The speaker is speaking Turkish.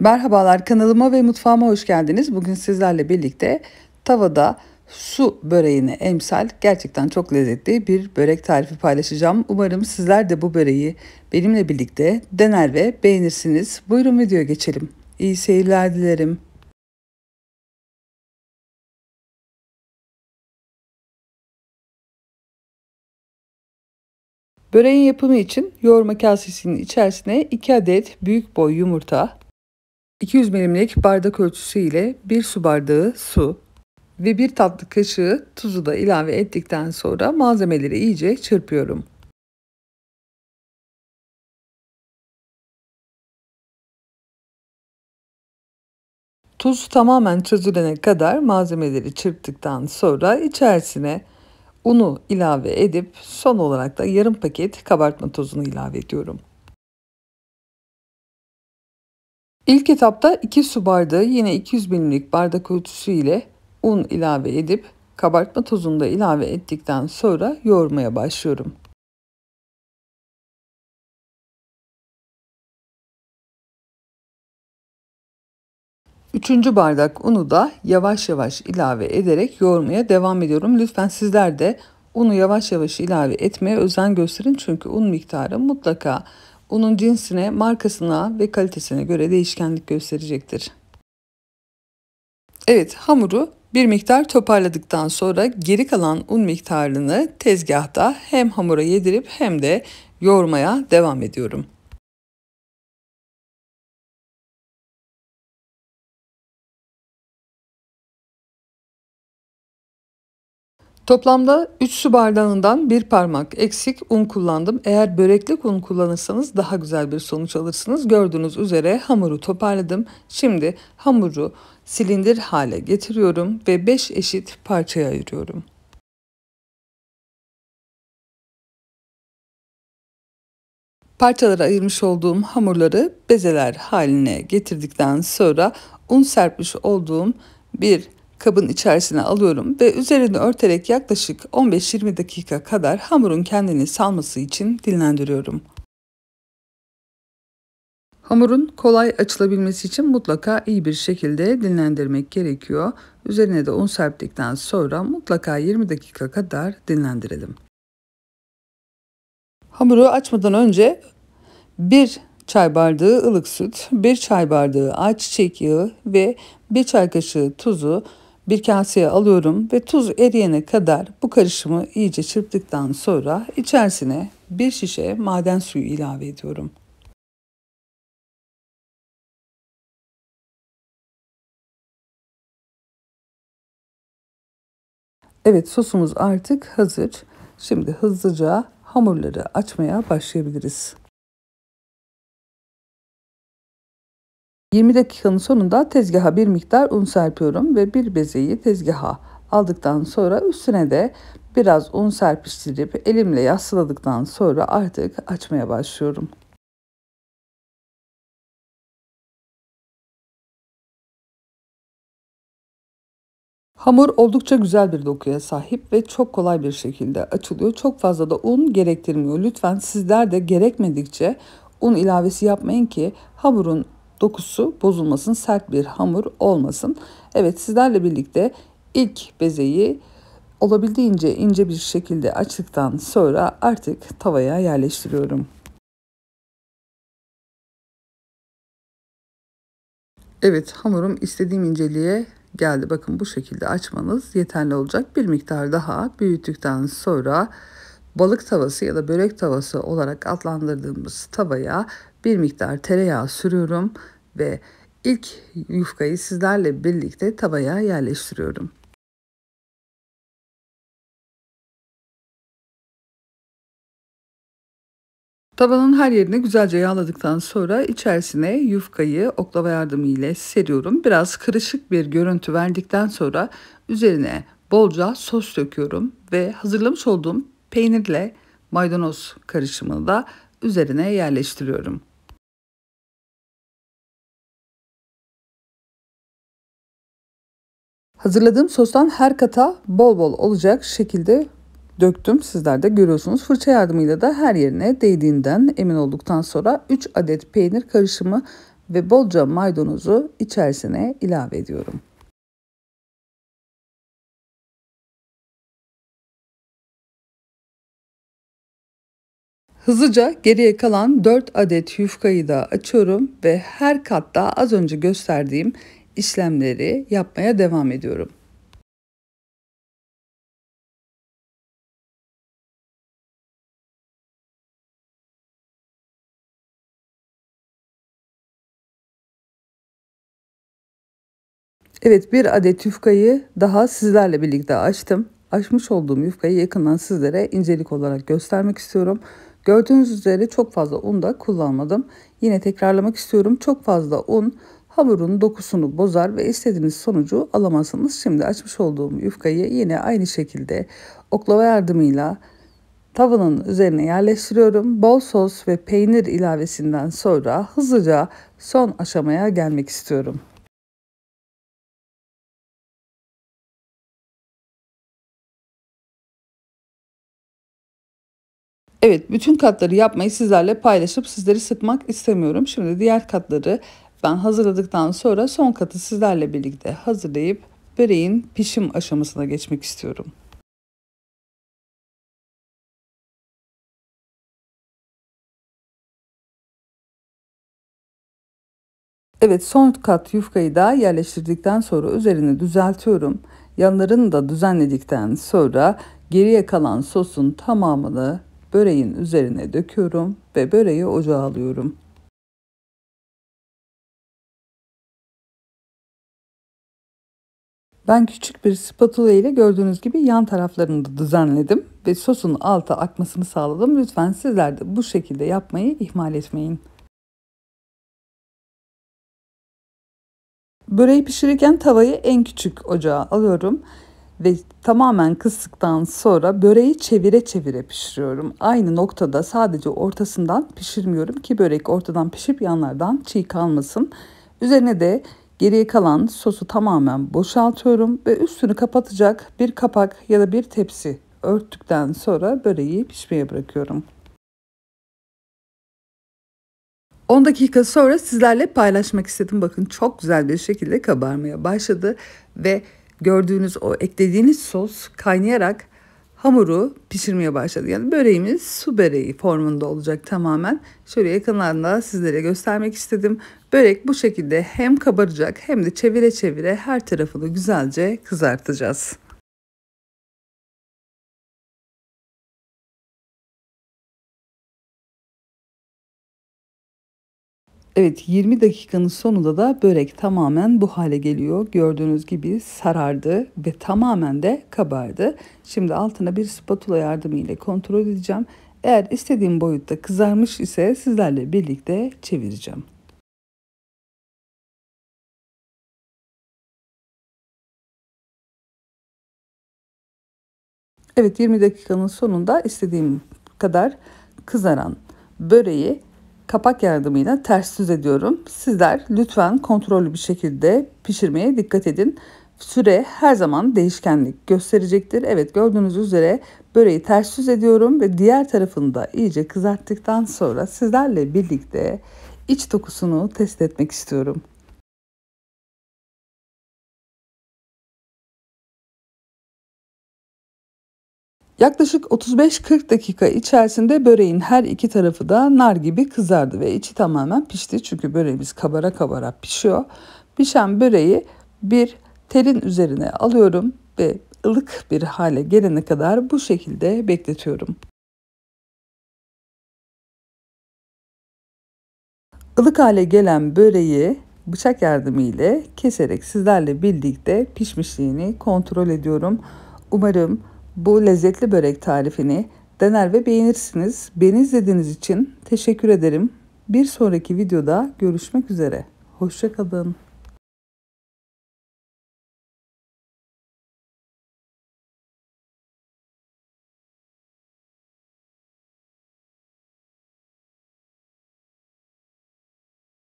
Merhabalar kanalıma ve mutfağıma hoş geldiniz. Bugün sizlerle birlikte tavada su böreğine emsal gerçekten çok lezzetli bir börek tarifi paylaşacağım. Umarım sizler de bu böreği benimle birlikte dener ve beğenirsiniz. Buyurun videoya geçelim. İyi seyirler dilerim. Böreğin yapımı için yoğurma kasesinin içerisine 2 adet büyük boy yumurta, 200 milimlik bardak ölçüsü ile 1 su bardağı su ve 1 tatlı kaşığı tuzu da ilave ettikten sonra malzemeleri iyice çırpıyorum. Tuz tamamen çözülene kadar malzemeleri çırptıktan sonra içerisine unu ilave edip son olarak da yarım paket kabartma tozunu ilave ediyorum. İlk etapta 2 su bardağı yine 200 milimlik bardak ölçüsü ile un ilave edip kabartma tozunu da ilave ettikten sonra yoğurmaya başlıyorum. Üçüncü bardak unu da yavaş yavaş ilave ederek yoğurmaya devam ediyorum. Lütfen sizler de unu yavaş yavaş ilave etmeye özen gösterin çünkü un miktarı mutlaka unun cinsine, markasına ve kalitesine göre değişkenlik gösterecektir. Evet, hamuru bir miktar toparladıktan sonra geri kalan un miktarını tezgahta hem hamura yedirip hem de yoğurmaya devam ediyorum. Toplamda 3 su bardağından bir parmak eksik un kullandım. Eğer böreklik un kullanırsanız daha güzel bir sonuç alırsınız. Gördüğünüz üzere hamuru toparladım. Şimdi hamuru silindir hale getiriyorum ve 5 eşit parçaya ayırıyorum. Parçalara ayırmış olduğum hamurları bezeler haline getirdikten sonra un serpmiş olduğum bir Kabın içerisine alıyorum ve üzerini örterek yaklaşık 15-20 dakika kadar hamurun kendini salması için dinlendiriyorum. Hamurun kolay açılabilmesi için mutlaka iyi bir şekilde dinlendirmek gerekiyor. Üzerine de un serptikten sonra mutlaka 20 dakika kadar dinlendirelim. Hamuru açmadan önce 1 çay bardağı ılık süt, 1 çay bardağı ayçiçek yağı ve 1 çay kaşığı tuzu bir kaseye alıyorum ve tuz eriyene kadar bu karışımı iyice çırptıktan sonra içerisine bir şişe maden suyu ilave ediyorum. Evet sosumuz artık hazır. Şimdi hızlıca hamurları açmaya başlayabiliriz. 20 dakikanın sonunda tezgaha bir miktar un serpiyorum ve bir bezeyi tezgaha aldıktan sonra üstüne de biraz un serpiştirip elimle yassıladıktan sonra artık açmaya başlıyorum. Hamur oldukça güzel bir dokuya sahip ve çok kolay bir şekilde açılıyor. Çok fazla da un gerektirmiyor. Lütfen sizler de gerekmedikçe un ilavesi yapmayın ki hamurun dokusu bozulmasın, sert bir hamur olmasın. Evet sizlerle birlikte ilk bezeyi olabildiğince ince bir şekilde açtıktan sonra artık tavaya yerleştiriyorum. Evet hamurum istediğim inceliğe geldi. Bakın bu şekilde açmanız yeterli olacak. Bir miktar daha büyüttükten sonra balık tavası ya da börek tavası olarak adlandırdığımız tavaya bir miktar tereyağı sürüyorum ve ilk yufkayı sizlerle birlikte tavaya yerleştiriyorum. Tavanın her yerini güzelce yağladıktan sonra içerisine yufkayı oklava yardımıyla seriyorum. Biraz kırışık bir görüntü verdikten sonra üzerine bolca sos döküyorum ve hazırlamış olduğum peynirle maydanoz karışımını da üzerine yerleştiriyorum. Hazırladığım sostan her kata bol bol olacak şekilde döktüm. Sizler de görüyorsunuz. Fırça yardımıyla da her yerine değdiğinden emin olduktan sonra 3 adet peynir karışımı ve bolca maydanozu içerisine ilave ediyorum. Hızlıca geriye kalan 4 adet yufkayı da açıyorum ve her katta az önce gösterdiğim işlemleri yapmaya devam ediyorum. Evet bir adet yufkayı daha sizlerle birlikte açtım. Açmış olduğum yufkayı yakından sizlere incelik olarak göstermek istiyorum. Gördüğünüz üzere çok fazla un da kullanmadım. Yine tekrarlamak istiyorum. Çok fazla un Hamurun dokusunu bozar ve istediğiniz sonucu alamazsınız. Şimdi açmış olduğum yufkayı yine aynı şekilde oklava yardımıyla tavanın üzerine yerleştiriyorum. Bol sos ve peynir ilavesinden sonra hızlıca son aşamaya gelmek istiyorum. Evet bütün katları yapmayı sizlerle paylaşıp sizleri sıkmak istemiyorum. Şimdi diğer katları ben hazırladıktan sonra son katı sizlerle birlikte hazırlayıp böreğin pişim aşamasına geçmek istiyorum. Evet son kat yufkayı da yerleştirdikten sonra üzerini düzeltiyorum. Yanlarını da düzenledikten sonra geriye kalan sosun tamamını böreğin üzerine döküyorum ve böreği ocağa alıyorum. Ben küçük bir spatula ile gördüğünüz gibi yan taraflarını da düzenledim ve sosun alta akmasını sağladım. Lütfen sizler de bu şekilde yapmayı ihmal etmeyin. Böreği pişirirken tavayı en küçük ocağa alıyorum ve tamamen kıstıktan sonra böreği çevire çevire pişiriyorum. Aynı noktada sadece ortasından pişirmiyorum ki börek ortadan pişip yanlardan çiğ kalmasın. Üzerine de Geriye kalan sosu tamamen boşaltıyorum ve üstünü kapatacak bir kapak ya da bir tepsi örttükten sonra böreği pişmeye bırakıyorum. 10 dakika sonra sizlerle paylaşmak istedim. Bakın çok güzel bir şekilde kabarmaya başladı ve gördüğünüz o eklediğiniz sos kaynayarak hamuru pişirmeye başladı. Yani böreğimiz su böreği formunda olacak tamamen. Şöyle yakınlarında sizlere göstermek istedim. Börek bu şekilde hem kabaracak hem de çevire çevire her tarafını güzelce kızartacağız. Evet 20 dakikanın sonunda da börek tamamen bu hale geliyor. Gördüğünüz gibi sarardı ve tamamen de kabardı. Şimdi altına bir spatula yardımıyla kontrol edeceğim. Eğer istediğim boyutta kızarmış ise sizlerle birlikte çevireceğim. Evet 20 dakikanın sonunda istediğim kadar kızaran böreği kapak yardımıyla ters düz ediyorum. Sizler lütfen kontrollü bir şekilde pişirmeye dikkat edin. Süre her zaman değişkenlik gösterecektir. Evet gördüğünüz üzere böreği ters düz ediyorum ve diğer tarafını da iyice kızarttıktan sonra sizlerle birlikte iç dokusunu test etmek istiyorum. Yaklaşık 35-40 dakika içerisinde böreğin her iki tarafı da nar gibi kızardı ve içi tamamen pişti. Çünkü böreğimiz kabara kabara pişiyor. Pişen böreği bir telin üzerine alıyorum ve ılık bir hale gelene kadar bu şekilde bekletiyorum. Ilık hale gelen böreği bıçak yardımıyla keserek sizlerle birlikte pişmişliğini kontrol ediyorum. Umarım bu lezzetli börek tarifini dener ve beğenirsiniz. Beni izlediğiniz için teşekkür ederim. Bir sonraki videoda görüşmek üzere. Hoşçakalın.